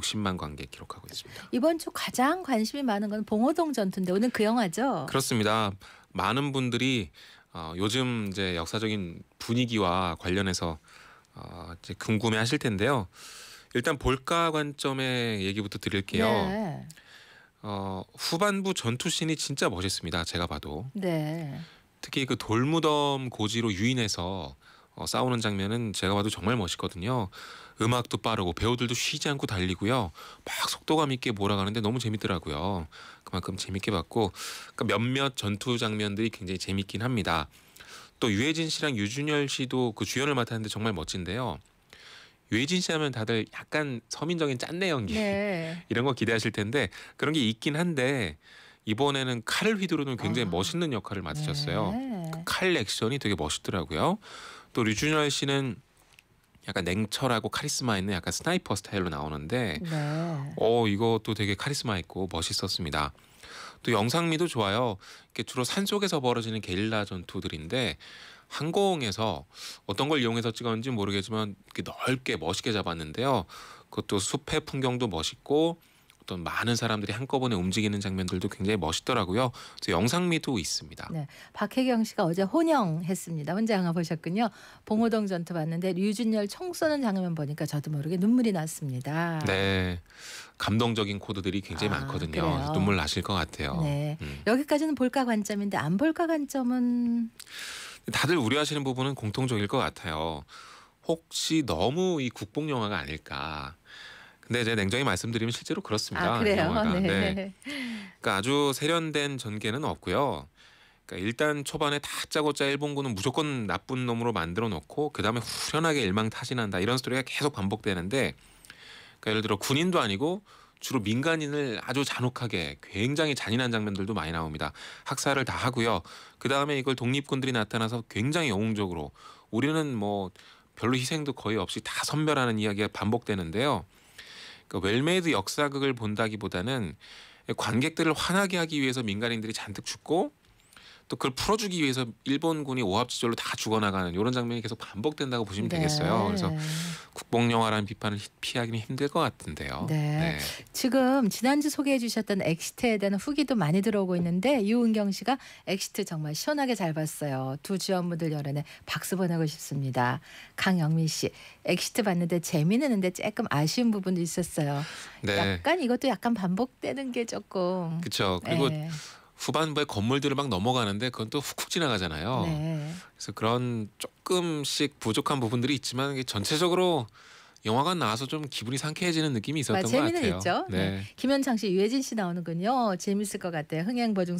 60만 관객 기록하고 있습니다. 이번 주 가장 관심이 많은 건 봉호동 전투인데 오늘 그 영화죠? 그렇습니다. 많은 분들이 어, 요즘 이제 역사적인 분위기와 관련해서 어, 이제 궁금해하실 텐데요. 일단 볼까 관점의 얘기부터 드릴게요. 네. 어, 후반부 전투씬이 진짜 멋있습니다. 제가 봐도. 네. 특히 그 돌무덤 고지로 유인해서 어, 싸우는 장면은 제가 봐도 정말 멋있거든요. 음악도 빠르고 배우들도 쉬지 않고 달리고요. 막 속도감 있게 몰아가는데 너무 재밌더라고요. 그만큼 재밌게 봤고 그러니까 몇몇 전투 장면들이 굉장히 재밌긴 합니다. 또 유해진 씨랑 유준열 씨도 그 주연을 맡았는데 정말 멋진데요. 유해진 씨 하면 다들 약간 서민적인 짠내 연기 네. 이런 거 기대하실 텐데 그런 게 있긴 한데 이번에는 칼을 휘두르는 굉장히 아. 멋있는 역할을 맡으셨어요. 네. 그칼 액션이 되게 멋있더라고요. 또 류준열 씨는 약간 냉철하고 카리스마 있는 약간 스나이퍼 스타일로 나오는데 네. 어 이것도 되게 카리스마 있고 멋있었습니다. 또 영상미도 좋아요. 이게 주로 산속에서 벌어지는 게릴라 전투들인데 항공에서 어떤 걸 이용해서 찍었는지 모르겠지만 이렇게 넓게 멋있게 잡았는데요. 그것도 숲의 풍경도 멋있고 어떤 많은 사람들이 한꺼번에 움직이는 장면들도 굉장히 멋있더라고요. 그래서 영상미도 있습니다. 네, 박혜경 씨가 어제 혼영했습니다. 혼자 영화 보셨군요. 봉호동 전투 봤는데 류준열 총 쏘는 장면 보니까 저도 모르게 눈물이 났습니다. 네, 감동적인 코드들이 굉장히 아, 많거든요. 눈물 나실 것 같아요. 네, 음. 여기까지는 볼까 관점인데 안 볼까 관점은 다들 우려하시는 부분은 공통적일 것 같아요. 혹시 너무 이 국뽕 영화가 아닐까. 네, 제 냉정히 말씀드리면 실제로 그렇습니다. 아, 그래요. 네. 네. 그러니까 아주 세련된 전개는 없고요. 그러니까 일단 초반에 다 짜고 짜 일본군은 무조건 나쁜 놈으로 만들어 놓고 그 다음에 후련하게 일망타진한다 이런 스토리가 계속 반복되는데 그러니까 예를 들어 군인도 아니고 주로 민간인을 아주 잔혹하게 굉장히 잔인한 장면들도 많이 나옵니다. 학살을 다 하고요. 그 다음에 이걸 독립군들이 나타나서 굉장히 영웅적으로 우리는 뭐 별로 희생도 거의 없이 다 선별하는 이야기가 반복되는데요. 그러니까 웰메이드 역사극을 본다기보다는 관객들을 화나게 하기 위해서 민간인들이 잔뜩 죽고 또 그걸 풀어주기 위해서 일본군이 오합지졸로 다 죽어나가는 이런 장면이 계속 반복된다고 보시면 네. 되겠어요. 그래서 국뽕 영화라는 비판을 피하기는 힘들 것 같은데요. 네. 네. 지금 지난주 소개해 주셨던 엑시트에 대한 후기도 많이 들어오고 있는데 유은경 씨가 엑시트 정말 시원하게 잘 봤어요. 두 주연무들 열연에 박수 보내고 싶습니다. 강영민 씨 엑시트 봤는데 재미는 는데 조금 아쉬운 부분도 있었어요. 네. 약간 이것도 약간 반복되는 게 조금. 그렇죠. 그리고 네. 후반부에 건물들을 막 넘어가는데 그건 또 훅훅 지나가잖아요. 네. 그래서 그런 조금씩 부족한 부분들이 있지만 전체적으로 영화가 나와서 좀 기분이 상쾌해지는 느낌이 있었던 아, 것 같아요. 재미는 있죠. 네. 네. 김현창 씨, 유해진 씨 나오는군요. 재밌을 것 같아요. 흥행 보증.